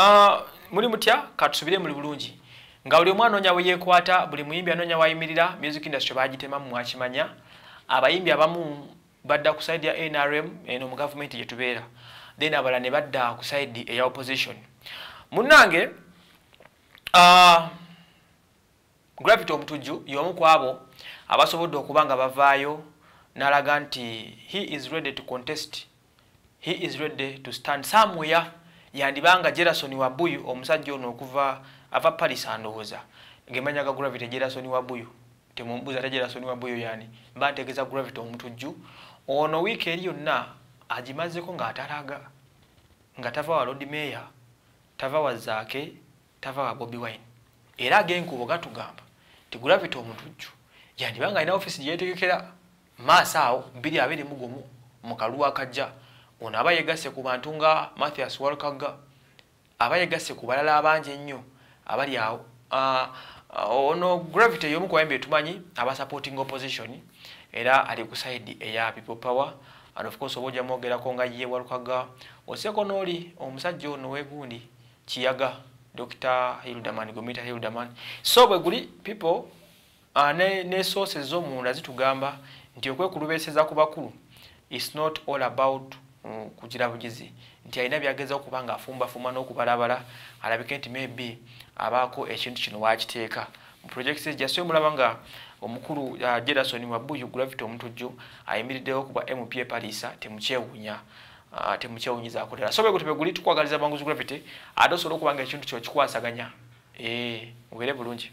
Ah, muli mutya katusubire muli bulungi nga buli omu anoonya we yeekwata buli muyimbi anoonya waayimirira music industry baagitema mumwakimanya abayimbi abamu badda ku saidi ya nrm eno mu gavumenti gyetubeera then abala ne badda ku saidi eya opposition munnange ah, gravity omutujju y'omu ku abo abasobodde okuba nga bavaayo n'alaga nti he is ready to contest he is ready to stand samwea yandibanga jerasoni wabuyu omusajja ono okuva ava palisa ndowooza ngemanya ga gravity jerasoni wabuyu temumbuuza ate jerasoni wabuyu yani mbantegeza gravity omutujju ono wiiki eri yonna agimazeko ng'atalaga nga tava wa lod meya tava wazaake tava wa bobi wine era ag'enkuubo gatugamba ti gravity omutujju yandibanga alina offisi gyeyetegekera maaso awo 2 mugumu mu kaluwa kajja ono aba yegasse ku bantu nga mathias walkaga aba yegasse ku balala abangi ennyo abali awo ah, ah, ono gravity yomu kuwayimbi etumanyi aba supporting opposition era ali ku saidi eya people power and of course oba ojja mwogerako nga ye walukaga oseeko n'oli omusajja ono weegundi kiyaga dr hildaman gomita hildaman so bwe guli people uh, ne, ne sources z'omunda zitugamba nti okwekulubeeseza ku bakulu its not all about kugira bugizi nti alina byagezao okuba nga afumbafumba n'okubalabala alabike nti maybe abaako ekintu kino wakiteeka mu projects jasobe mulaba nga omukulu jedasoni uh, wabuyu gravit omutujju ayimiriddewo kubwa mp paliisa temukyewunya uh, temukyewunyiza akolera so begutobe guli tukwagaliza bwanguzi gravity ate osobola okuba nga ekintu kyokikwasaganya ee mubeere bulungi